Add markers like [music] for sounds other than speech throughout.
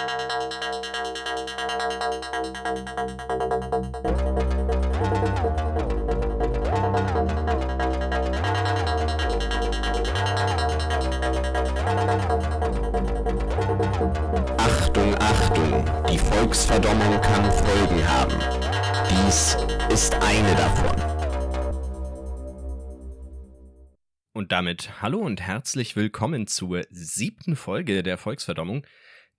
Achtung, Achtung, die Volksverdommung kann Folgen haben. Dies ist eine davon. Und damit hallo und herzlich willkommen zur siebten Folge der Volksverdommung.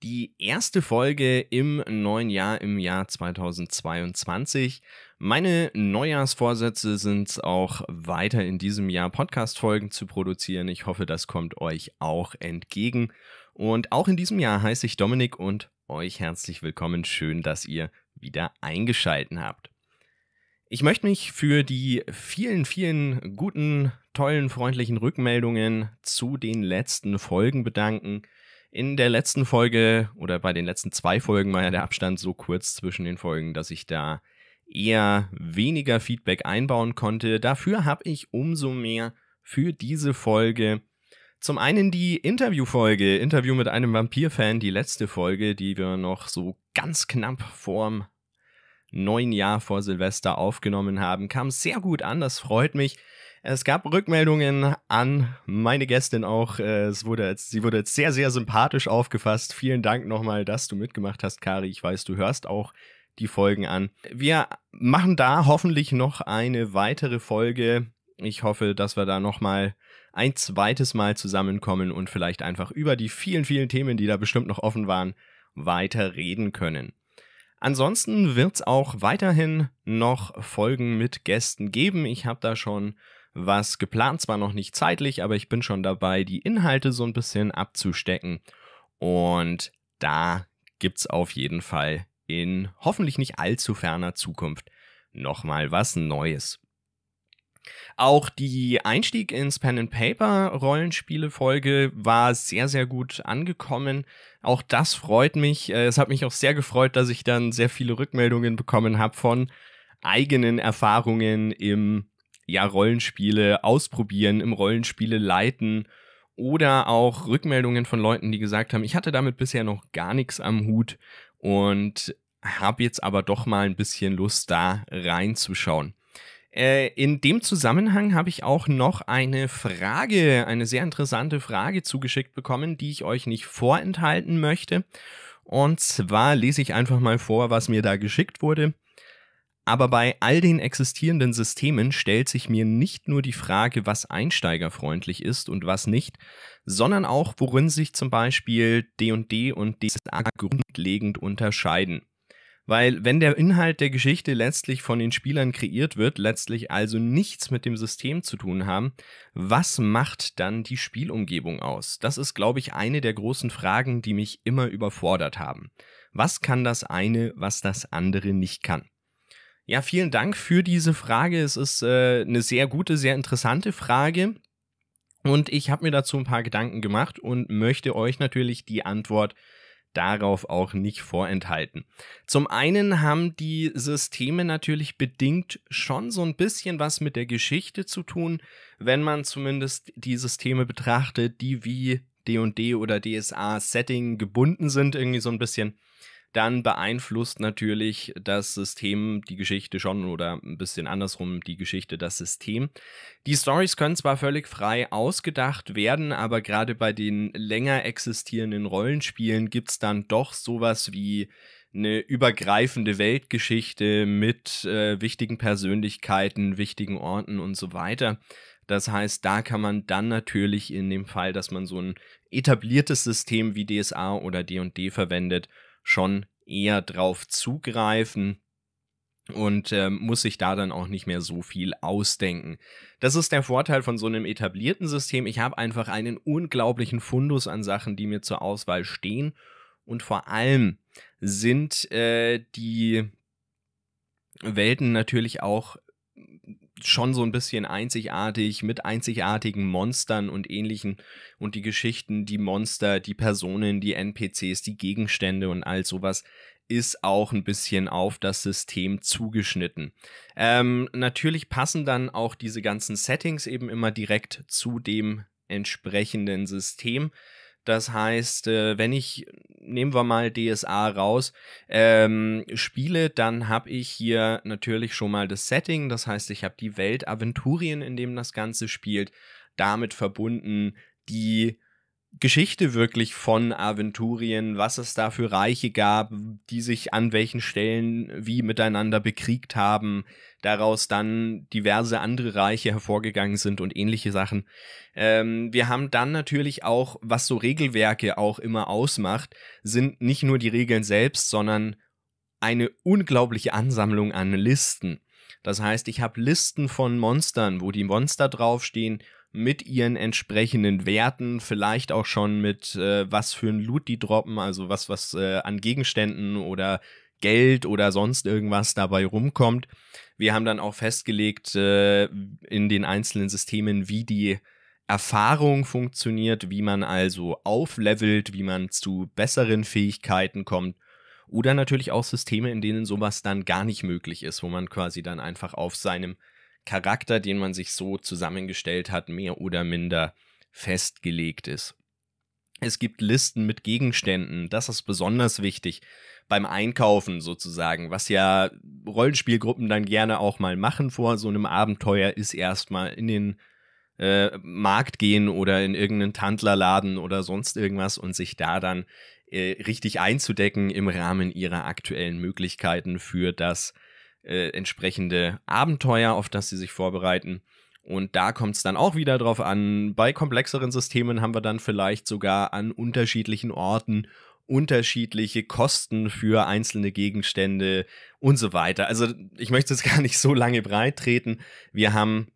Die erste Folge im neuen Jahr, im Jahr 2022. Meine Neujahrsvorsätze sind es auch weiter in diesem Jahr Podcast-Folgen zu produzieren. Ich hoffe, das kommt euch auch entgegen. Und auch in diesem Jahr heiße ich Dominik und euch herzlich willkommen. Schön, dass ihr wieder eingeschalten habt. Ich möchte mich für die vielen, vielen guten, tollen, freundlichen Rückmeldungen zu den letzten Folgen bedanken. In der letzten Folge oder bei den letzten zwei Folgen war ja der Abstand so kurz zwischen den Folgen, dass ich da eher weniger Feedback einbauen konnte. Dafür habe ich umso mehr für diese Folge. Zum einen die Interviewfolge, Interview mit einem Vampir-Fan, die letzte Folge, die wir noch so ganz knapp vorm neuen Jahr vor Silvester aufgenommen haben, kam sehr gut an, das freut mich. Es gab Rückmeldungen an meine Gästin auch. Es wurde sie wurde jetzt sehr, sehr sympathisch aufgefasst. Vielen Dank nochmal, dass du mitgemacht hast, Kari. Ich weiß, du hörst auch die Folgen an. Wir machen da hoffentlich noch eine weitere Folge. Ich hoffe, dass wir da nochmal ein zweites Mal zusammenkommen und vielleicht einfach über die vielen, vielen Themen, die da bestimmt noch offen waren, weiter reden können. Ansonsten wird es auch weiterhin noch Folgen mit Gästen geben. Ich habe da schon was geplant zwar noch nicht zeitlich, aber ich bin schon dabei, die Inhalte so ein bisschen abzustecken. Und da gibt es auf jeden Fall in hoffentlich nicht allzu ferner Zukunft nochmal was Neues. Auch die Einstieg ins Pen and Paper Rollenspiele Folge war sehr sehr gut angekommen. Auch das freut mich. Äh, es hat mich auch sehr gefreut, dass ich dann sehr viele Rückmeldungen bekommen habe von eigenen Erfahrungen im ja, Rollenspiele ausprobieren, im Rollenspiele leiten oder auch Rückmeldungen von Leuten, die gesagt haben, ich hatte damit bisher noch gar nichts am Hut und habe jetzt aber doch mal ein bisschen Lust, da reinzuschauen. Äh, in dem Zusammenhang habe ich auch noch eine Frage, eine sehr interessante Frage zugeschickt bekommen, die ich euch nicht vorenthalten möchte. Und zwar lese ich einfach mal vor, was mir da geschickt wurde. Aber bei all den existierenden Systemen stellt sich mir nicht nur die Frage, was einsteigerfreundlich ist und was nicht, sondern auch, worin sich zum Beispiel DD und DSA grundlegend unterscheiden. Weil wenn der Inhalt der Geschichte letztlich von den Spielern kreiert wird, letztlich also nichts mit dem System zu tun haben, was macht dann die Spielumgebung aus? Das ist, glaube ich, eine der großen Fragen, die mich immer überfordert haben. Was kann das eine, was das andere nicht kann? Ja, vielen Dank für diese Frage. Es ist äh, eine sehr gute, sehr interessante Frage. Und ich habe mir dazu ein paar Gedanken gemacht und möchte euch natürlich die Antwort darauf auch nicht vorenthalten. Zum einen haben die Systeme natürlich bedingt schon so ein bisschen was mit der Geschichte zu tun, wenn man zumindest die Systeme betrachtet, die wie D&D &D oder DSA Setting gebunden sind, irgendwie so ein bisschen dann beeinflusst natürlich das System die Geschichte schon oder ein bisschen andersrum die Geschichte das System. Die Stories können zwar völlig frei ausgedacht werden, aber gerade bei den länger existierenden Rollenspielen gibt es dann doch sowas wie eine übergreifende Weltgeschichte mit äh, wichtigen Persönlichkeiten, wichtigen Orten und so weiter. Das heißt, da kann man dann natürlich in dem Fall, dass man so ein etabliertes System wie DSA oder D&D verwendet, schon eher drauf zugreifen und äh, muss sich da dann auch nicht mehr so viel ausdenken. Das ist der Vorteil von so einem etablierten System. Ich habe einfach einen unglaublichen Fundus an Sachen, die mir zur Auswahl stehen. Und vor allem sind äh, die Welten natürlich auch schon so ein bisschen einzigartig mit einzigartigen Monstern und ähnlichen und die Geschichten, die Monster, die Personen, die NPCs, die Gegenstände und all sowas ist auch ein bisschen auf das System zugeschnitten. Ähm, natürlich passen dann auch diese ganzen Settings eben immer direkt zu dem entsprechenden System. Das heißt, äh, wenn ich, nehmen wir mal DSA raus, ähm, spiele, dann habe ich hier natürlich schon mal das Setting. Das heißt, ich habe die Welt Aventurien, in dem das Ganze spielt, damit verbunden die Geschichte wirklich von Aventurien, was es da für Reiche gab, die sich an welchen Stellen wie miteinander bekriegt haben, daraus dann diverse andere Reiche hervorgegangen sind und ähnliche Sachen. Ähm, wir haben dann natürlich auch, was so Regelwerke auch immer ausmacht, sind nicht nur die Regeln selbst, sondern eine unglaubliche Ansammlung an Listen. Das heißt, ich habe Listen von Monstern, wo die Monster draufstehen mit ihren entsprechenden Werten, vielleicht auch schon mit äh, was für ein Loot die droppen, also was, was äh, an Gegenständen oder Geld oder sonst irgendwas dabei rumkommt. Wir haben dann auch festgelegt äh, in den einzelnen Systemen, wie die Erfahrung funktioniert, wie man also auflevelt, wie man zu besseren Fähigkeiten kommt. Oder natürlich auch Systeme, in denen sowas dann gar nicht möglich ist, wo man quasi dann einfach auf seinem Charakter, den man sich so zusammengestellt hat, mehr oder minder festgelegt ist. Es gibt Listen mit Gegenständen, das ist besonders wichtig beim Einkaufen sozusagen, was ja Rollenspielgruppen dann gerne auch mal machen vor so einem Abenteuer, ist erstmal in den äh, Markt gehen oder in irgendeinen Tandlerladen oder sonst irgendwas und sich da dann äh, richtig einzudecken im Rahmen ihrer aktuellen Möglichkeiten für das äh, entsprechende Abenteuer, auf das sie sich vorbereiten. Und da kommt es dann auch wieder drauf an. Bei komplexeren Systemen haben wir dann vielleicht sogar an unterschiedlichen Orten unterschiedliche Kosten für einzelne Gegenstände und so weiter. Also ich möchte jetzt [laughs] gar nicht so lange breit treten. Wir haben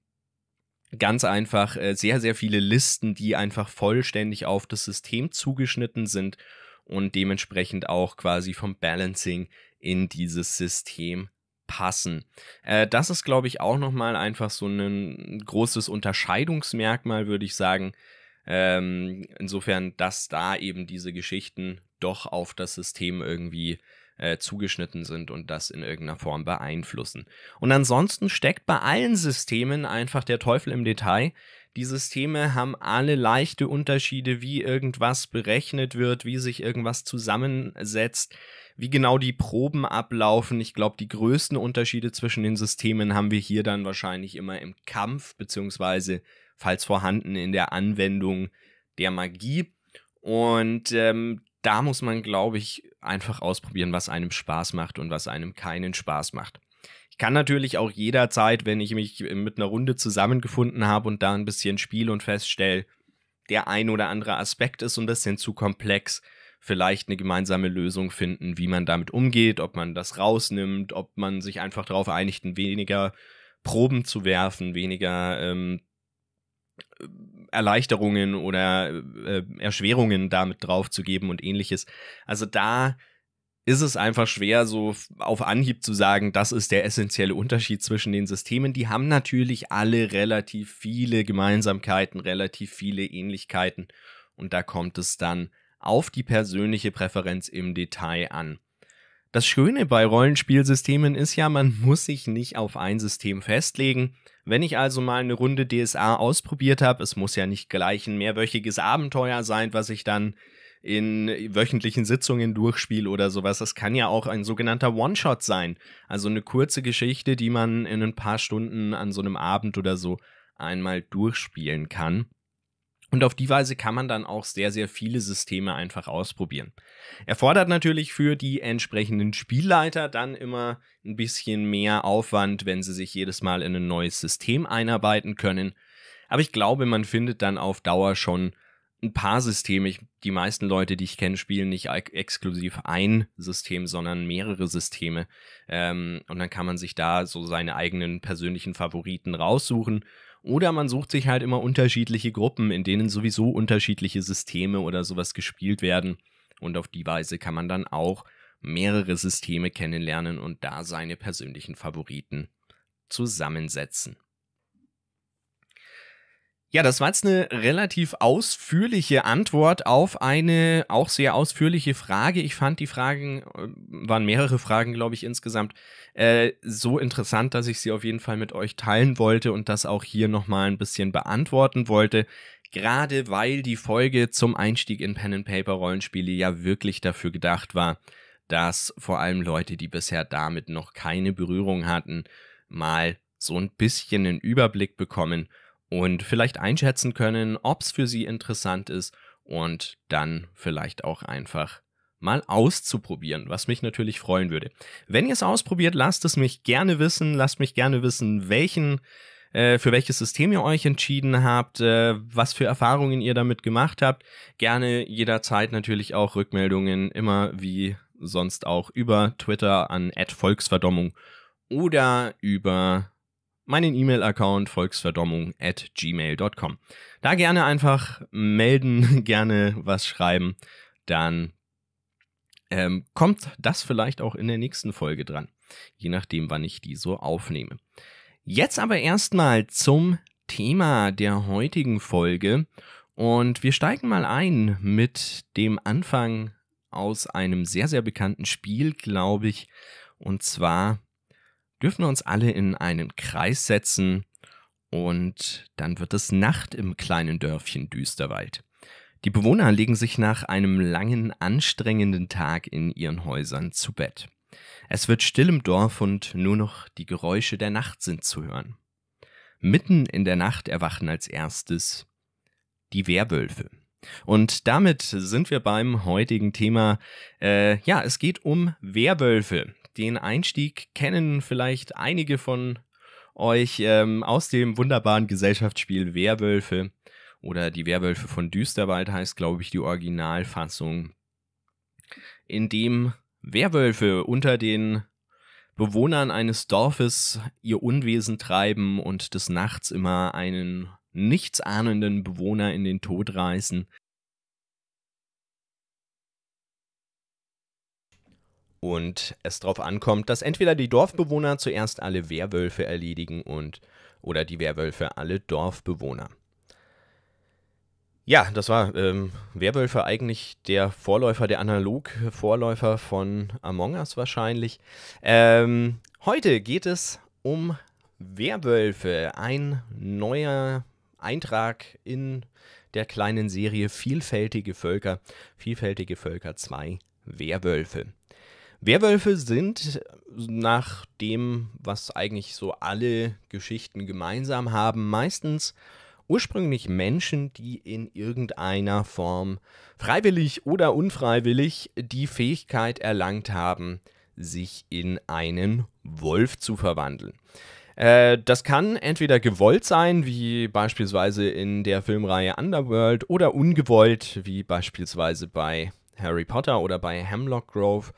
ganz einfach äh, sehr, sehr viele Listen, die einfach vollständig auf das System zugeschnitten sind und dementsprechend auch quasi vom Balancing in dieses System passen. Äh, das ist, glaube ich, auch nochmal einfach so ein großes Unterscheidungsmerkmal, würde ich sagen. Ähm, insofern, dass da eben diese Geschichten doch auf das System irgendwie äh, zugeschnitten sind und das in irgendeiner Form beeinflussen. Und ansonsten steckt bei allen Systemen einfach der Teufel im Detail. Die Systeme haben alle leichte Unterschiede, wie irgendwas berechnet wird, wie sich irgendwas zusammensetzt, wie genau die Proben ablaufen. Ich glaube, die größten Unterschiede zwischen den Systemen haben wir hier dann wahrscheinlich immer im Kampf, beziehungsweise, falls vorhanden, in der Anwendung der Magie. Und ähm, da muss man, glaube ich, einfach ausprobieren, was einem Spaß macht und was einem keinen Spaß macht. Ich kann natürlich auch jederzeit, wenn ich mich mit einer Runde zusammengefunden habe und da ein bisschen spiele und feststelle, der ein oder andere Aspekt ist ein bisschen zu komplex, vielleicht eine gemeinsame Lösung finden, wie man damit umgeht, ob man das rausnimmt, ob man sich einfach darauf einigt, weniger Proben zu werfen, weniger ähm, Erleichterungen oder äh, Erschwerungen damit drauf zu geben und ähnliches. Also da ist es einfach schwer, so auf Anhieb zu sagen, das ist der essentielle Unterschied zwischen den Systemen. Die haben natürlich alle relativ viele Gemeinsamkeiten, relativ viele Ähnlichkeiten. Und da kommt es dann auf die persönliche Präferenz im Detail an. Das Schöne bei Rollenspielsystemen ist ja, man muss sich nicht auf ein System festlegen. Wenn ich also mal eine Runde DSA ausprobiert habe, es muss ja nicht gleich ein mehrwöchiges Abenteuer sein, was ich dann in wöchentlichen Sitzungen durchspiele oder sowas. Das kann ja auch ein sogenannter One-Shot sein. Also eine kurze Geschichte, die man in ein paar Stunden an so einem Abend oder so einmal durchspielen kann. Und auf die Weise kann man dann auch sehr, sehr viele Systeme einfach ausprobieren. Erfordert natürlich für die entsprechenden Spielleiter dann immer ein bisschen mehr Aufwand, wenn sie sich jedes Mal in ein neues System einarbeiten können. Aber ich glaube, man findet dann auf Dauer schon ein paar Systeme. Ich, die meisten Leute, die ich kenne, spielen nicht exklusiv ein System, sondern mehrere Systeme. Ähm, und dann kann man sich da so seine eigenen persönlichen Favoriten raussuchen. Oder man sucht sich halt immer unterschiedliche Gruppen, in denen sowieso unterschiedliche Systeme oder sowas gespielt werden. Und auf die Weise kann man dann auch mehrere Systeme kennenlernen und da seine persönlichen Favoriten zusammensetzen. Ja, das war jetzt eine relativ ausführliche Antwort auf eine auch sehr ausführliche Frage. Ich fand die Fragen, äh, waren mehrere Fragen, glaube ich, insgesamt, äh, so interessant, dass ich sie auf jeden Fall mit euch teilen wollte und das auch hier nochmal ein bisschen beantworten wollte. Gerade weil die Folge zum Einstieg in Pen-and-Paper-Rollenspiele ja wirklich dafür gedacht war, dass vor allem Leute, die bisher damit noch keine Berührung hatten, mal so ein bisschen einen Überblick bekommen und vielleicht einschätzen können, ob es für sie interessant ist und dann vielleicht auch einfach mal auszuprobieren, was mich natürlich freuen würde. Wenn ihr es ausprobiert, lasst es mich gerne wissen, lasst mich gerne wissen, welchen äh, für welches System ihr euch entschieden habt, äh, was für Erfahrungen ihr damit gemacht habt. Gerne jederzeit natürlich auch Rückmeldungen, immer wie sonst auch über Twitter an @volksverdommung oder über meinen E-Mail-Account volksverdommung at gmail.com. Da gerne einfach melden, [laughs] gerne was schreiben, dann ähm, kommt das vielleicht auch in der nächsten Folge dran, je nachdem, wann ich die so aufnehme. Jetzt aber erstmal zum Thema der heutigen Folge und wir steigen mal ein mit dem Anfang aus einem sehr, sehr bekannten Spiel, glaube ich, und zwar dürfen wir uns alle in einen Kreis setzen und dann wird es Nacht im kleinen Dörfchen Düsterwald. Die Bewohner legen sich nach einem langen, anstrengenden Tag in ihren Häusern zu Bett. Es wird still im Dorf und nur noch die Geräusche der Nacht sind zu hören. Mitten in der Nacht erwachen als erstes die Werwölfe. Und damit sind wir beim heutigen Thema. Äh, ja, es geht um Werwölfe. Den Einstieg kennen vielleicht einige von euch ähm, aus dem wunderbaren Gesellschaftsspiel Werwölfe oder die Werwölfe von Düsterwald heißt, glaube ich, die Originalfassung, in dem Werwölfe unter den Bewohnern eines Dorfes ihr Unwesen treiben und des Nachts immer einen nichtsahnenden Bewohner in den Tod reißen. und es darauf ankommt, dass entweder die Dorfbewohner zuerst alle Werwölfe erledigen und oder die Werwölfe alle Dorfbewohner. Ja, das war ähm, Werwölfe eigentlich der Vorläufer, der analog Vorläufer von Among Us wahrscheinlich. Ähm, heute geht es um Werwölfe, ein neuer Eintrag in der kleinen Serie Vielfältige Völker, Vielfältige Völker 2 Werwölfe. Werwölfe sind nach dem, was eigentlich so alle Geschichten gemeinsam haben, meistens ursprünglich Menschen, die in irgendeiner Form freiwillig oder unfreiwillig die Fähigkeit erlangt haben, sich in einen Wolf zu verwandeln. Äh, das kann entweder gewollt sein, wie beispielsweise in der Filmreihe Underworld, oder ungewollt, wie beispielsweise bei Harry Potter oder bei Hemlock Grove.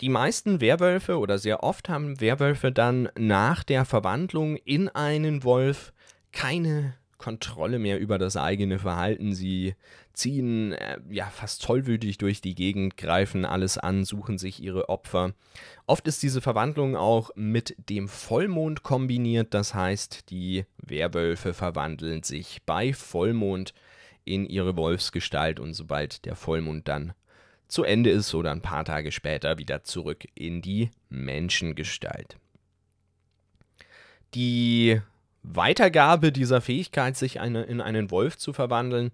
Die meisten Werwölfe oder sehr oft haben Werwölfe dann nach der Verwandlung in einen Wolf keine Kontrolle mehr über das eigene Verhalten. Sie ziehen äh, ja fast tollwütig durch die Gegend, greifen alles an, suchen sich ihre Opfer. Oft ist diese Verwandlung auch mit dem Vollmond kombiniert, das heißt, die Werwölfe verwandeln sich bei Vollmond in ihre Wolfsgestalt und sobald der Vollmond dann zu Ende ist oder ein paar Tage später wieder zurück in die Menschengestalt. Die Weitergabe dieser Fähigkeit, sich eine, in einen Wolf zu verwandeln,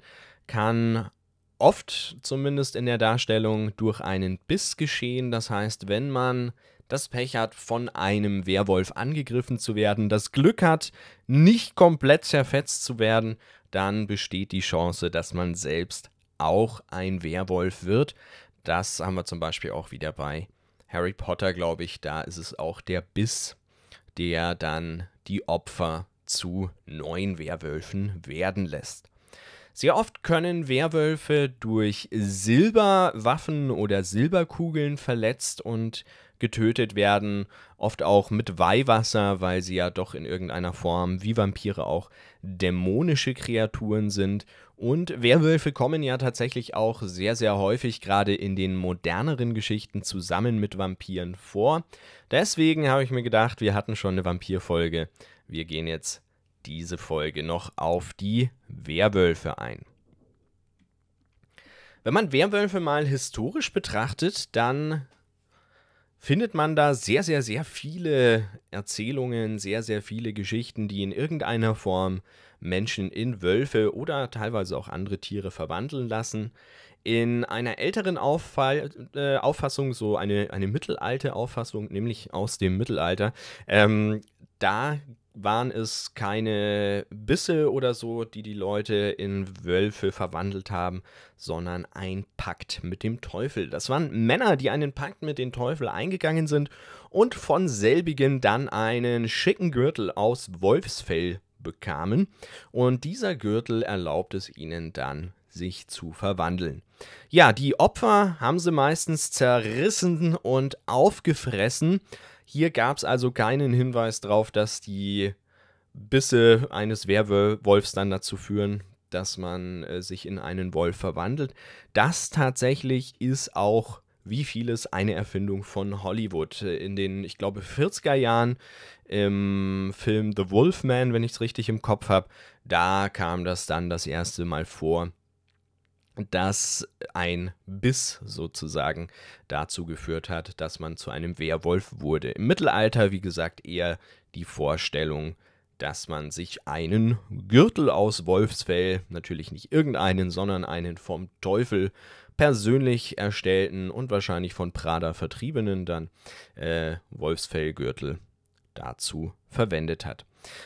kann oft, zumindest in der Darstellung, durch einen Biss geschehen. Das heißt, wenn man das Pech hat, von einem Werwolf angegriffen zu werden, das Glück hat, nicht komplett zerfetzt zu werden, dann besteht die Chance, dass man selbst auch ein Werwolf wird. Das haben wir zum Beispiel auch wieder bei Harry Potter, glaube ich. Da ist es auch der Biss, der dann die Opfer zu neuen Werwölfen werden lässt. Sehr oft können Werwölfe durch Silberwaffen oder Silberkugeln verletzt und getötet werden, oft auch mit Weihwasser, weil sie ja doch in irgendeiner Form, wie Vampire auch, dämonische Kreaturen sind und Werwölfe kommen ja tatsächlich auch sehr, sehr häufig gerade in den moderneren Geschichten zusammen mit Vampiren vor. Deswegen habe ich mir gedacht, wir hatten schon eine Vampirfolge. Wir gehen jetzt diese Folge noch auf die Werwölfe ein. Wenn man Werwölfe mal historisch betrachtet, dann findet man da sehr, sehr, sehr viele Erzählungen, sehr, sehr viele Geschichten, die in irgendeiner Form Menschen in Wölfe oder teilweise auch andere Tiere verwandeln lassen. In einer älteren Auffall, äh, Auffassung, so eine, eine mittelalte Auffassung, nämlich aus dem Mittelalter, ähm, da waren es keine Bisse oder so, die die Leute in Wölfe verwandelt haben, sondern ein Pakt mit dem Teufel. Das waren Männer, die einen Pakt mit dem Teufel eingegangen sind und von selbigen dann einen schicken Gürtel aus Wolfsfell bekamen. Und dieser Gürtel erlaubt es ihnen dann, sich zu verwandeln. Ja, die Opfer haben sie meistens zerrissen und aufgefressen. Hier gab es also keinen Hinweis darauf, dass die Bisse eines Werwolfs dann dazu führen, dass man äh, sich in einen Wolf verwandelt. Das tatsächlich ist auch wie vieles eine Erfindung von Hollywood. Äh, in den, ich glaube, 40er Jahren im Film The Wolfman, wenn ich es richtig im Kopf habe, da kam das dann das erste Mal vor, dass ein Biss sozusagen dazu geführt hat, dass man zu einem Werwolf wurde. Im Mittelalter, wie gesagt, eher die Vorstellung, dass man sich einen Gürtel aus Wolfsfell, natürlich nicht irgendeinen, sondern einen vom Teufel persönlich erstellten und wahrscheinlich von Prada vertriebenen dann äh, Wolfsfellgürtel dazu verwendet hat.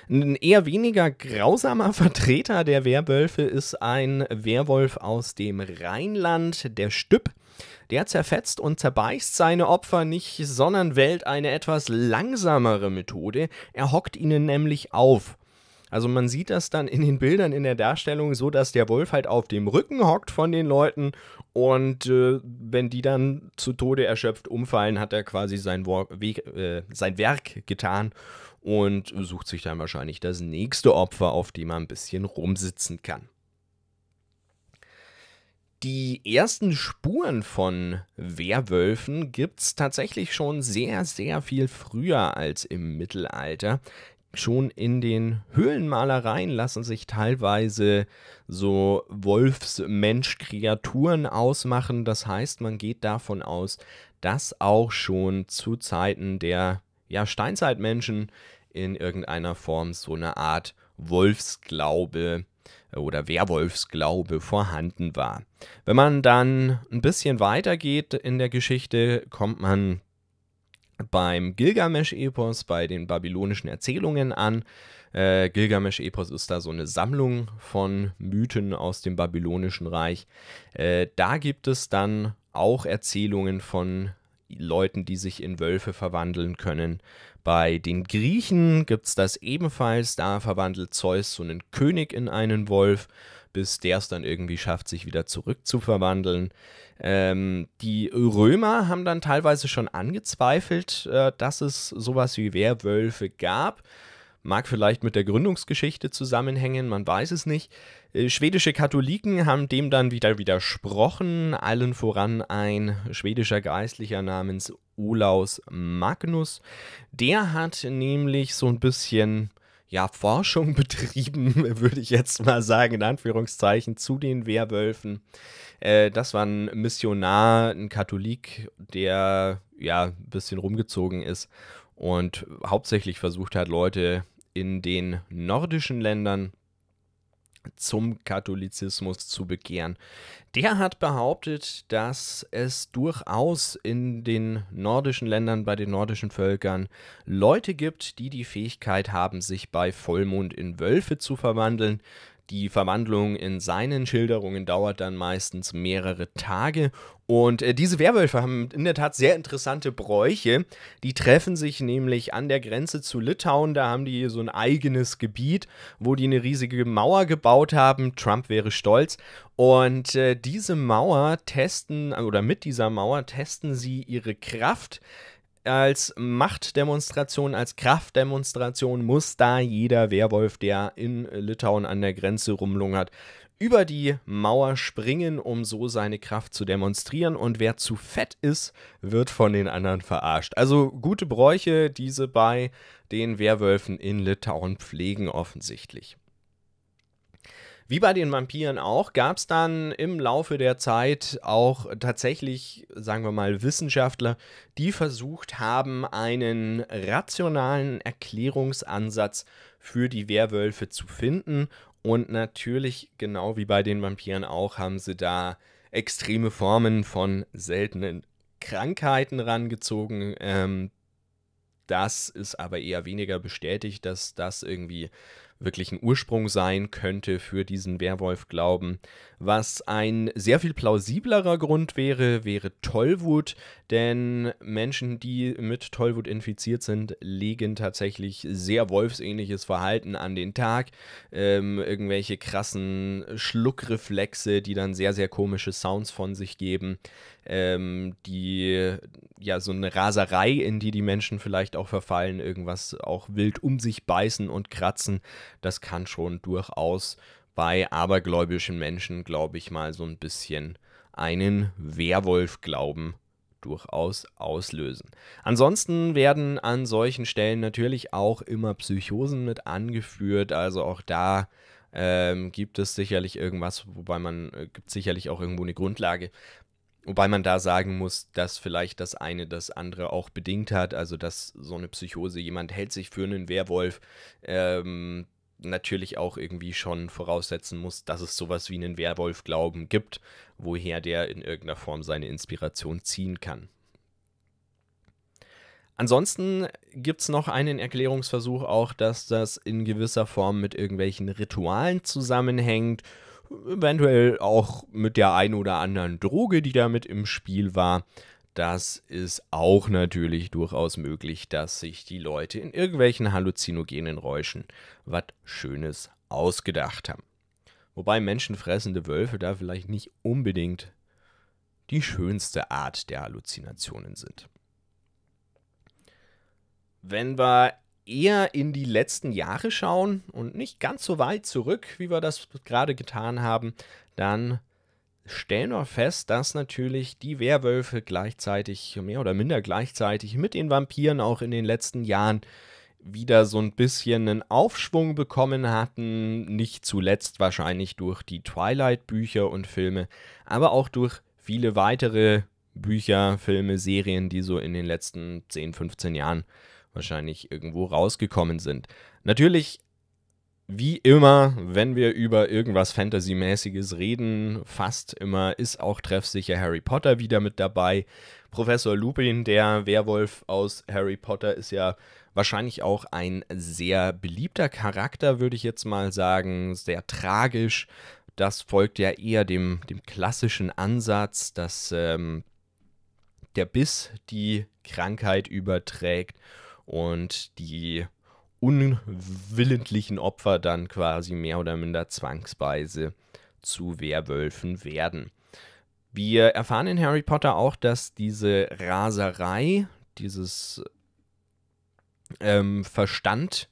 Ein eher weniger grausamer [laughs] Vertreter der Werwölfe ist ein Werwolf aus dem Rheinland, der Stüpp. Der zerfetzt und zerbeißt seine Opfer nicht, sondern wählt eine etwas langsamere Methode. Er hockt ihnen nämlich auf. Also man sieht das dann in den Bildern in der Darstellung so, dass der Wolf halt auf dem Rücken hockt von den Leuten und äh, wenn die dann zu Tode erschöpft umfallen, hat er quasi sein, Wo Weg, äh, sein Werk getan und sucht sich dann wahrscheinlich das nächste Opfer, auf dem er ein bisschen rumsitzen kann. Die ersten Spuren von Werwölfen gibt es tatsächlich schon sehr, sehr viel früher als im Mittelalter schon in den Höhlenmalereien lassen sich teilweise so Wolfsmensch-Kreaturen ausmachen. Das heißt, man geht davon aus, dass auch schon zu Zeiten der ja, Steinzeitmenschen in irgendeiner Form so eine Art Wolfsglaube oder Werwolfsglaube vorhanden war. Wenn man dann ein bisschen weiter geht in der Geschichte, kommt man beim Gilgamesch-Epos, bei den babylonischen Erzählungen an. Äh, Gilgamesch-Epos ist da so eine Sammlung von Mythen aus dem babylonischen Reich. Äh, da gibt es dann auch Erzählungen von Leuten, die sich in Wölfe verwandeln können. Bei den Griechen gibt es das ebenfalls. Da verwandelt Zeus so einen König in einen Wolf bis der es dann irgendwie schafft, sich wieder zurückzuverwandeln. Ähm, die Römer haben dann teilweise schon angezweifelt, äh, dass es sowas wie Werwölfe gab. Mag vielleicht mit der Gründungsgeschichte zusammenhängen, man weiß es nicht. Äh, schwedische Katholiken haben dem dann wieder widersprochen, allen voran ein schwedischer Geistlicher namens Olaus Magnus. Der hat nämlich so ein bisschen ja, Forschung [laughs] betrieben, würde ich jetzt mal sagen, in Anführungszeichen, zu den Werwölfen. Äh, das war ein Missionar, ein Katholik, der ja ein bisschen rumgezogen ist und hauptsächlich versucht hat, Leute in den nordischen Ländern zum Katholizismus zu bekehren. Der hat behauptet, dass es durchaus in den nordischen Ländern, bei den nordischen Völkern Leute gibt, die die Fähigkeit haben, sich bei Vollmond in Wölfe zu verwandeln. Die Verwandlung in seinen Schilderungen dauert dann meistens mehrere Tage. Und äh, diese Werwölfe haben in der Tat sehr interessante Bräuche. Die treffen sich nämlich an der Grenze zu Litauen. Da haben die so ein eigenes Gebiet, wo die eine riesige Mauer gebaut haben. Trump wäre stolz. Und äh, diese Mauer testen, oder mit dieser Mauer testen sie ihre Kraft als Machtdemonstration, als Kraftdemonstration muss da jeder Werwolf, der in Litauen an der Grenze rumlungert, über die Mauer springen, um so seine Kraft zu demonstrieren. Und wer zu fett ist, wird von den anderen verarscht. Also gute Bräuche, diese bei den Werwölfen in Litauen pflegen offensichtlich. Wie bei den Vampiren auch, gab es dann im Laufe der Zeit auch tatsächlich, sagen wir mal, Wissenschaftler, die versucht haben, einen rationalen Erklärungsansatz für die Werwölfe zu finden. Und natürlich, genau wie bei den Vampiren auch, haben sie da extreme Formen von seltenen Krankheiten rangezogen. Ähm, das ist aber eher weniger bestätigt, dass das irgendwie wirklich ein Ursprung sein könnte für diesen Werwolf-Glauben. Was ein sehr viel plausiblerer Grund wäre, wäre Tollwut, denn Menschen, die mit Tollwut infiziert sind, legen tatsächlich sehr wolfsähnliches Verhalten an den Tag. Ähm, irgendwelche krassen Schluckreflexe, die dann sehr, sehr komische Sounds von sich geben, ähm, die ja so eine Raserei, in die die Menschen vielleicht auch verfallen, irgendwas auch wild um sich beißen und kratzen, das kann schon durchaus bei abergläubischen Menschen, glaube ich mal, so ein bisschen einen Werwolf-Glauben durchaus auslösen. Ansonsten werden an solchen Stellen natürlich auch immer Psychosen mit angeführt, also auch da ähm, gibt es sicherlich irgendwas, wobei man äh, gibt sicherlich auch irgendwo eine Grundlage. Wobei man da sagen muss, dass vielleicht das eine das andere auch bedingt hat. Also, dass so eine Psychose, jemand hält sich für einen Werwolf, ähm, natürlich auch irgendwie schon voraussetzen muss, dass es sowas wie einen Werwolf-Glauben gibt, woher der in irgendeiner Form seine Inspiration ziehen kann. Ansonsten gibt es noch einen Erklärungsversuch auch, dass das in gewisser Form mit irgendwelchen Ritualen zusammenhängt, eventuell auch mit der ein oder anderen Droge, die damit im Spiel war das ist auch natürlich durchaus möglich, dass sich die Leute in irgendwelchen halluzinogenen Räuschen was Schönes ausgedacht haben. Wobei menschenfressende Wölfe da vielleicht nicht unbedingt die schönste Art der Halluzinationen sind. Wenn wir eher in die letzten Jahre schauen und nicht ganz so weit zurück, wie wir das gerade getan haben, dann stellen wir fest, dass natürlich die Werwölfe gleichzeitig, mehr oder minder gleichzeitig mit den Vampiren auch in den letzten Jahren wieder so ein bisschen einen Aufschwung bekommen hatten, nicht zuletzt wahrscheinlich durch die Twilight-Bücher und Filme, aber auch durch viele weitere Bücher, Filme, Serien, die so in den letzten 10, 15 Jahren wahrscheinlich irgendwo rausgekommen sind. Natürlich wie immer, wenn wir über irgendwas Fantasy-mäßiges reden, fast immer ist auch treffsicher Harry Potter wieder mit dabei. Professor Lupin, der Werwolf aus Harry Potter, ist ja wahrscheinlich auch ein sehr beliebter Charakter, würde ich jetzt mal sagen, sehr tragisch. Das folgt ja eher dem, dem klassischen Ansatz, dass ähm, der Biss die Krankheit überträgt und die unwillentlichen Opfer dann quasi mehr oder minder zwangsweise zu Werwölfen werden. Wir erfahren in Harry Potter auch, dass diese Raserei, dieses ähm, Verstand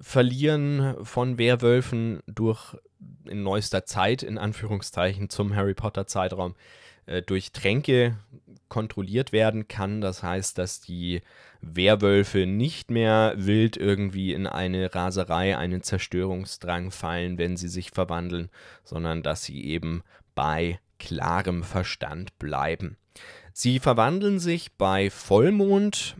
verlieren von Werwölfen durch in neuester Zeit, in Anführungszeichen, zum Harry Potter Zeitraum, äh, durch Tränke kontrolliert werden kann. Das heißt, dass die Werwölfe nicht mehr wild irgendwie in eine Raserei, einen Zerstörungsdrang fallen, wenn sie sich verwandeln, sondern dass sie eben bei klarem Verstand bleiben. Sie verwandeln sich bei Vollmond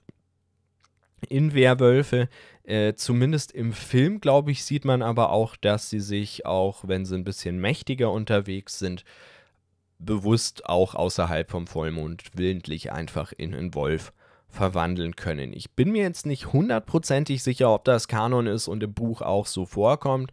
in Werwölfe. Äh, zumindest im Film, glaube ich, sieht man aber auch, dass sie sich auch, wenn sie ein bisschen mächtiger unterwegs sind, bewusst auch außerhalb vom Vollmond willentlich einfach in einen Wolf verwandeln können. Ich bin mir jetzt nicht hundertprozentig sicher, ob das Kanon ist und im Buch auch so vorkommt,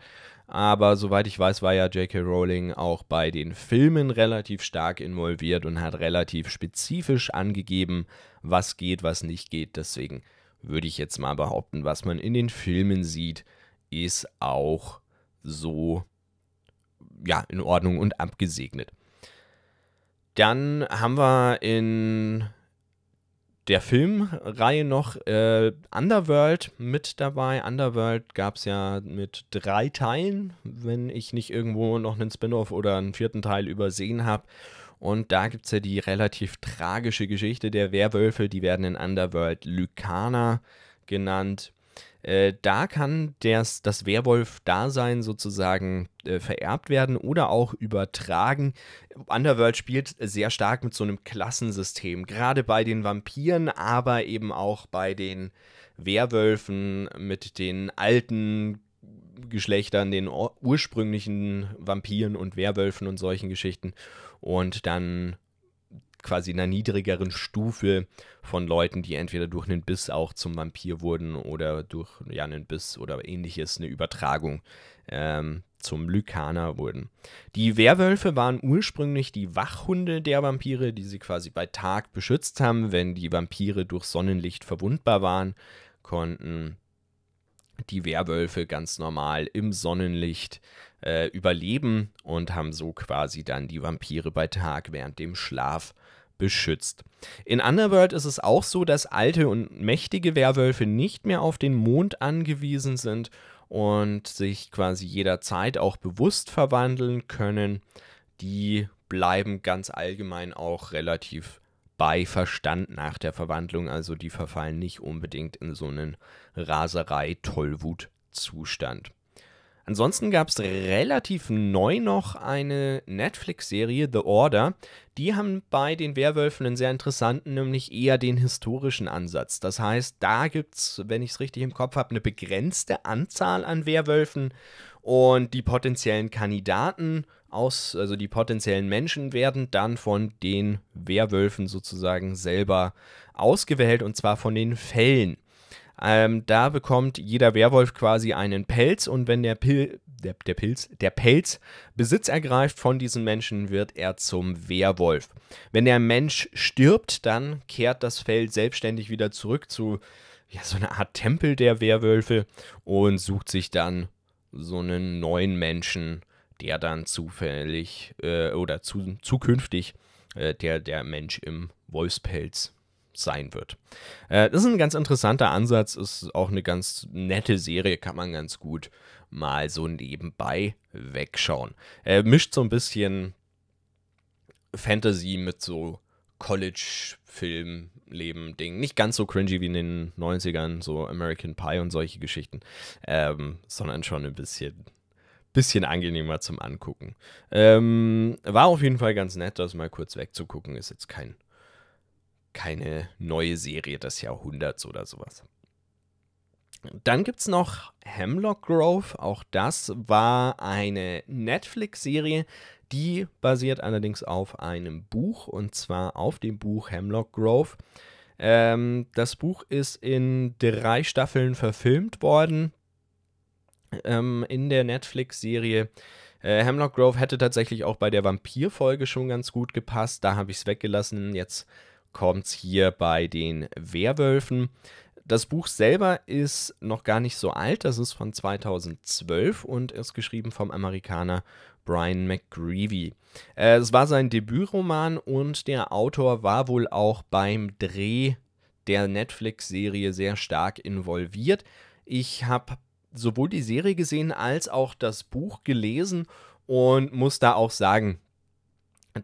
aber soweit ich weiß, war ja J.K. Rowling auch bei den Filmen relativ stark involviert und hat relativ spezifisch angegeben, was geht, was nicht geht. Deswegen würde ich jetzt mal behaupten, was man in den Filmen sieht, ist auch so ja in Ordnung und abgesegnet. Dann haben wir in der Filmreihe noch äh, Underworld mit dabei. Underworld gab es ja mit drei Teilen, wenn ich nicht irgendwo noch einen Spin-off oder einen vierten Teil übersehen habe. Und da gibt es ja die relativ tragische Geschichte der Werwölfe. Die werden in Underworld Lykana genannt. Äh, da kann das, das Werwolf-Dasein sozusagen äh, vererbt werden oder auch übertragen. Underworld spielt sehr stark mit so einem Klassensystem, gerade bei den Vampiren, aber eben auch bei den Werwölfen, mit den alten Geschlechtern, den ursprünglichen Vampiren und Werwölfen und solchen Geschichten. Und dann quasi einer niedrigeren Stufe von Leuten, die entweder durch einen Biss auch zum Vampir wurden oder durch ja, einen Biss oder ähnliches, eine Übertragung ähm, zum Lykaner wurden. Die Werwölfe waren ursprünglich die Wachhunde der Vampire, die sie quasi bei Tag beschützt haben. Wenn die Vampire durch Sonnenlicht verwundbar waren, konnten die Werwölfe ganz normal im Sonnenlicht äh, überleben und haben so quasi dann die Vampire bei Tag während dem Schlaf beschützt. In Underworld ist es auch so, dass alte und mächtige Werwölfe nicht mehr auf den Mond angewiesen sind und sich quasi jederzeit auch bewusst verwandeln können. Die bleiben ganz allgemein auch relativ bei Verstand nach der Verwandlung, also die verfallen nicht unbedingt in so einen Raserei-Tollwut-Zustand. Ansonsten gab es relativ neu noch eine Netflix-Serie, The Order. Die haben bei den Werwölfen einen sehr interessanten, nämlich eher den historischen Ansatz. Das heißt, da gibt es, wenn ich es richtig im Kopf habe, eine begrenzte Anzahl an Werwölfen und die potenziellen Kandidaten aus, also die potenziellen Menschen werden dann von den Werwölfen sozusagen selber ausgewählt und zwar von den Fällen. Ähm, da bekommt jeder Werwolf quasi einen Pelz und wenn der, Pil der, der, Pilz, der Pelz Besitz ergreift von diesen Menschen, wird er zum Werwolf. Wenn der Mensch stirbt, dann kehrt das Feld selbstständig wieder zurück zu ja, so einer Art Tempel der Werwölfe und sucht sich dann so einen neuen Menschen, der dann zufällig äh, oder zu, zukünftig äh, der, der Mensch im Wolfspelz sein wird. Äh, das ist ein ganz interessanter Ansatz, ist auch eine ganz nette Serie, kann man ganz gut mal so nebenbei wegschauen. Äh, mischt so ein bisschen Fantasy mit so College-Film, Leben, Ding. Nicht ganz so cringy wie in den 90ern, so American Pie und solche Geschichten, ähm, sondern schon ein bisschen, bisschen angenehmer zum Angucken. Ähm, war auf jeden Fall ganz nett, das mal kurz wegzugucken. Ist jetzt kein keine neue Serie des Jahrhunderts oder sowas. Dann gibt es noch Hemlock Grove. Auch das war eine Netflix-Serie, die basiert allerdings auf einem Buch und zwar auf dem Buch Hemlock Grove. Ähm, das Buch ist in drei Staffeln verfilmt worden ähm, in der Netflix-Serie. Äh, Hemlock Grove hätte tatsächlich auch bei der Vampir-Folge schon ganz gut gepasst. Da habe ich es weggelassen. Jetzt kommt es hier bei den Werwölfen. Das Buch selber ist noch gar nicht so alt, das ist von 2012 und ist geschrieben vom Amerikaner Brian McGreevy. Äh, es war sein Debütroman und der Autor war wohl auch beim Dreh der Netflix-Serie sehr stark involviert. Ich habe sowohl die Serie gesehen als auch das Buch gelesen und muss da auch sagen,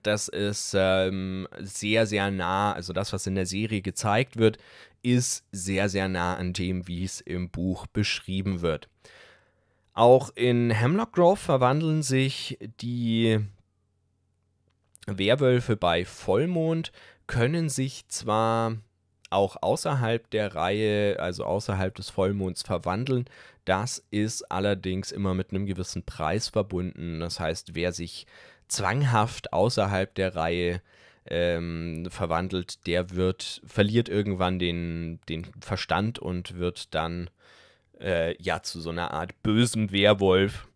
das ist ähm, sehr, sehr nah, also das, was in der Serie gezeigt wird, ist sehr, sehr nah an dem, wie es im Buch beschrieben wird. Auch in Hemlock Grove verwandeln sich die Werwölfe bei Vollmond, können sich zwar auch außerhalb der Reihe, also außerhalb des Vollmonds verwandeln. Das ist allerdings immer mit einem gewissen Preis verbunden. Das heißt, wer sich zwanghaft außerhalb der Reihe ähm, verwandelt, der wird, verliert irgendwann den, den Verstand und wird dann äh, ja zu so einer Art bösem Werwolf,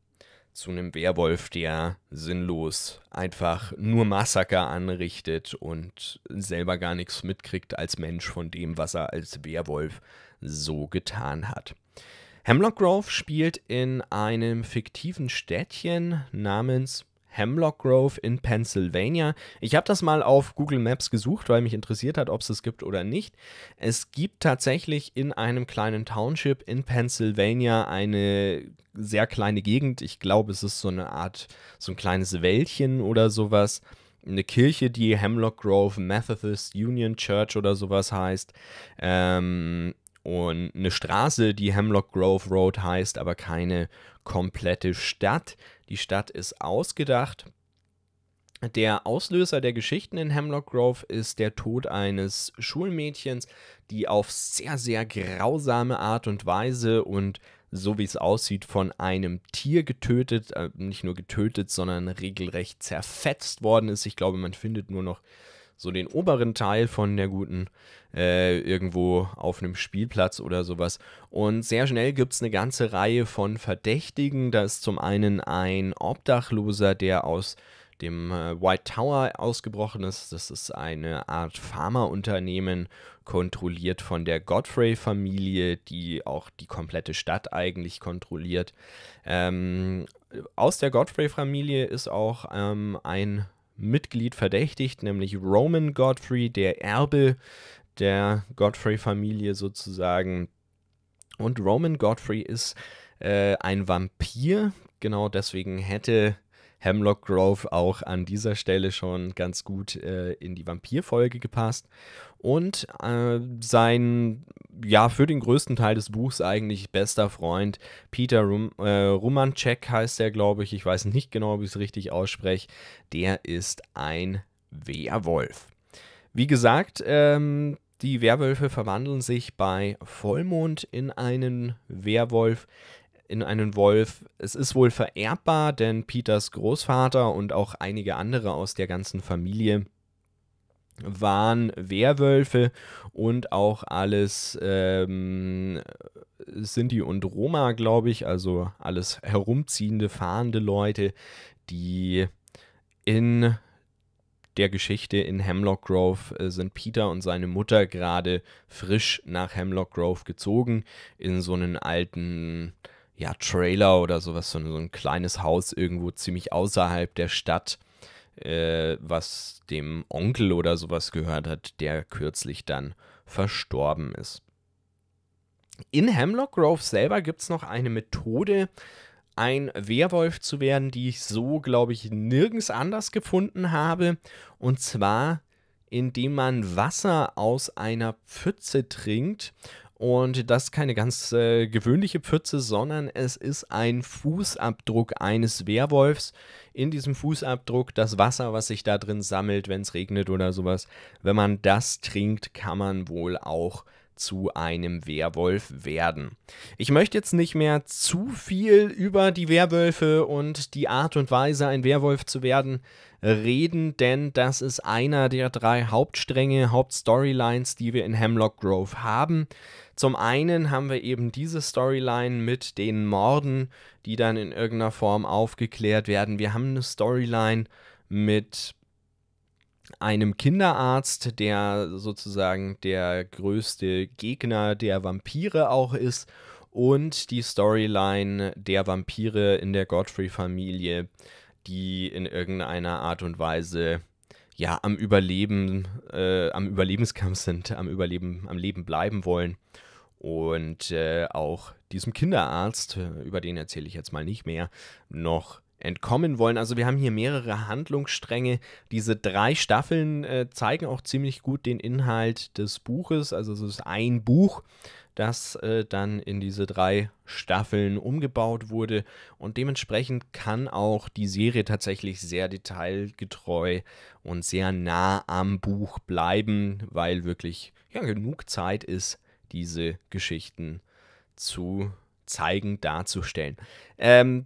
zu einem Werwolf, der sinnlos einfach nur Massaker anrichtet und selber gar nichts mitkriegt als Mensch von dem, was er als Werwolf so getan hat. Hemlock Grove spielt in einem fiktiven Städtchen namens Hemlock Grove in Pennsylvania. Ich habe das mal auf Google Maps gesucht, weil mich interessiert hat, ob es es gibt oder nicht. Es gibt tatsächlich in einem kleinen Township in Pennsylvania eine sehr kleine Gegend. Ich glaube, es ist so eine Art, so ein kleines Wäldchen oder sowas. Eine Kirche, die Hemlock Grove Methodist Union Church oder sowas heißt. Ähm, und eine Straße, die Hemlock Grove Road heißt, aber keine komplette Stadt. Die Stadt ist ausgedacht. Der Auslöser der Geschichten in Hemlock Grove ist der Tod eines Schulmädchens, die auf sehr, sehr grausame Art und Weise und so wie es aussieht, von einem Tier getötet, äh, nicht nur getötet, sondern regelrecht zerfetzt worden ist. Ich glaube, man findet nur noch so den oberen Teil von der guten äh, irgendwo auf einem Spielplatz oder sowas. Und sehr schnell gibt es eine ganze Reihe von Verdächtigen. Da ist zum einen ein Obdachloser, der aus dem äh, White Tower ausgebrochen ist. Das ist eine Art Pharmaunternehmen, kontrolliert von der Godfrey-Familie, die auch die komplette Stadt eigentlich kontrolliert. Ähm, aus der Godfrey-Familie ist auch ähm, ein Mitglied verdächtigt, nämlich Roman Godfrey, der Erbe der Godfrey-Familie sozusagen. Und Roman Godfrey ist äh, ein Vampir, genau deswegen hätte Hemlock Grove auch an dieser Stelle schon ganz gut äh, in die Vampirfolge gepasst. Und äh, sein, ja, für den größten Teil des Buchs eigentlich bester Freund, Peter Rum, äh, Rumanchek heißt er, glaube ich. Ich weiß nicht genau, ob ich es richtig ausspreche. Der ist ein Werwolf. Wie gesagt, ähm, die Werwölfe verwandeln sich bei Vollmond in einen Werwolf in einen Wolf. Es ist wohl vererbbar, denn Peters Großvater und auch einige andere aus der ganzen Familie waren Werwölfe und auch alles ähm, Sinti und Roma, glaube ich, also alles herumziehende, fahrende Leute, die in der Geschichte in Hemlock Grove äh, sind Peter und seine Mutter gerade frisch nach Hemlock Grove gezogen in so einen alten ja, Trailer oder sowas, so ein, so ein kleines Haus irgendwo ziemlich außerhalb der Stadt, äh, was dem Onkel oder sowas gehört hat, der kürzlich dann verstorben ist. In Hemlock Grove selber gibt es noch eine Methode, ein Werwolf zu werden, die ich so, glaube ich, nirgends anders gefunden habe. Und zwar, indem man Wasser aus einer Pfütze trinkt und das ist keine ganz äh, gewöhnliche Pfütze, sondern es ist ein Fußabdruck eines Werwolfs. In diesem Fußabdruck das Wasser, was sich da drin sammelt, wenn es regnet oder sowas. Wenn man das trinkt, kann man wohl auch äh, zu einem Werwolf werden. Ich möchte jetzt nicht mehr zu viel über die Werwölfe und die Art und Weise, ein Werwolf zu werden, reden, denn das ist einer der drei Hauptstränge, Hauptstorylines, die wir in Hemlock Grove haben. Zum einen haben wir eben diese Storyline mit den Morden, die dann in irgendeiner Form aufgeklärt werden. Wir haben eine Storyline mit einem Kinderarzt, der sozusagen der größte Gegner der Vampire auch ist und die Storyline der Vampire in der Godfrey-Familie, die in irgendeiner Art und Weise ja am Überleben, äh, am Überlebenskampf sind, am Überleben, am Leben bleiben wollen. Und äh, auch diesem Kinderarzt, äh, über den erzähle ich jetzt mal nicht mehr, noch entkommen wollen. Also wir haben hier mehrere Handlungsstränge. Diese drei Staffeln äh, zeigen auch ziemlich gut den Inhalt des Buches. Also es ist ein Buch, das äh, dann in diese drei Staffeln umgebaut wurde. Und dementsprechend kann auch die Serie tatsächlich sehr detailgetreu und sehr nah am Buch bleiben, weil wirklich ja, genug Zeit ist, diese Geschichten zu zeigen, darzustellen. Ähm,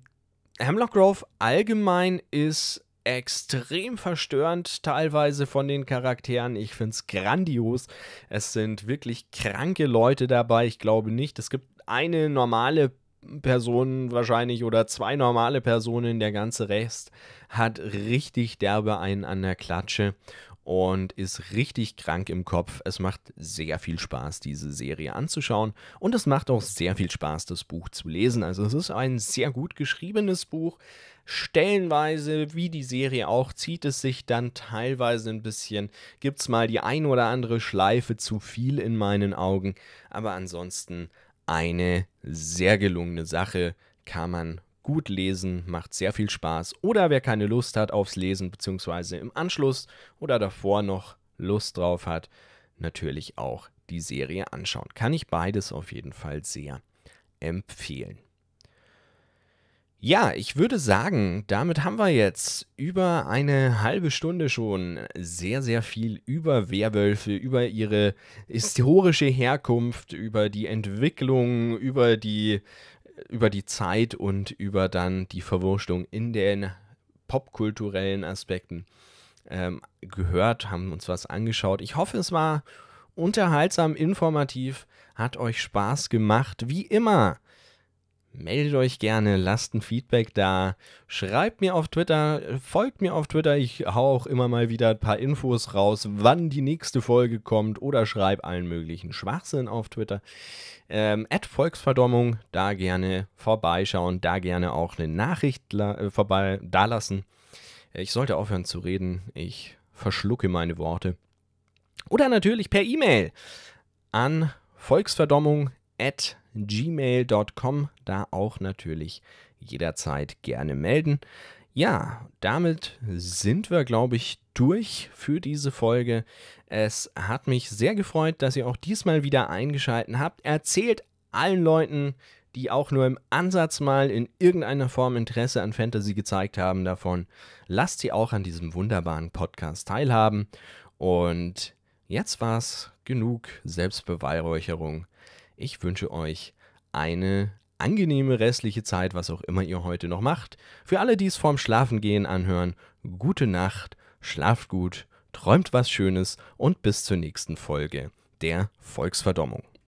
Hemlock Grove allgemein ist extrem verstörend, teilweise von den Charakteren. Ich finde es grandios. Es sind wirklich kranke Leute dabei. Ich glaube nicht. Es gibt eine normale Personen wahrscheinlich oder zwei normale Personen, der ganze Rest hat richtig derbe einen an der Klatsche und ist richtig krank im Kopf. Es macht sehr viel Spaß, diese Serie anzuschauen und es macht auch sehr viel Spaß, das Buch zu lesen. Also es ist ein sehr gut geschriebenes Buch. Stellenweise, wie die Serie auch, zieht es sich dann teilweise ein bisschen. Gibt es mal die ein oder andere Schleife zu viel in meinen Augen, aber ansonsten eine sehr gelungene Sache kann man gut lesen, macht sehr viel Spaß. Oder wer keine Lust hat aufs Lesen, beziehungsweise im Anschluss oder davor noch Lust drauf hat, natürlich auch die Serie anschauen. Kann ich beides auf jeden Fall sehr empfehlen. Ja, ich würde sagen, damit haben wir jetzt über eine halbe Stunde schon sehr, sehr viel über Werwölfe, über ihre historische Herkunft, über die Entwicklung, über die über die Zeit und über dann die Verwurstung in den popkulturellen Aspekten ähm, gehört, haben uns was angeschaut. Ich hoffe, es war unterhaltsam, informativ, hat euch Spaß gemacht. Wie immer meldet euch gerne, lasst ein Feedback da, schreibt mir auf Twitter, folgt mir auf Twitter. Ich hau auch immer mal wieder ein paar Infos raus, wann die nächste Folge kommt oder schreibt allen möglichen Schwachsinn auf Twitter. Ähm, Volksverdommung, da gerne vorbeischauen, da gerne auch eine Nachricht la äh, vorbei dalassen. Ich sollte aufhören zu reden, ich verschlucke meine Worte. Oder natürlich per E-Mail an volksverdommung@ gmail.com. Da auch natürlich jederzeit gerne melden. Ja, damit sind wir, glaube ich, durch für diese Folge. Es hat mich sehr gefreut, dass ihr auch diesmal wieder eingeschaltet habt. Erzählt allen Leuten, die auch nur im Ansatz mal in irgendeiner Form Interesse an Fantasy gezeigt haben, davon. Lasst sie auch an diesem wunderbaren Podcast teilhaben. Und jetzt war's genug Selbstbeweihräucherung. Ich wünsche euch eine angenehme restliche Zeit, was auch immer ihr heute noch macht. Für alle, die es vorm Schlafengehen anhören, gute Nacht, schlaft gut, träumt was Schönes und bis zur nächsten Folge der Volksverdommung.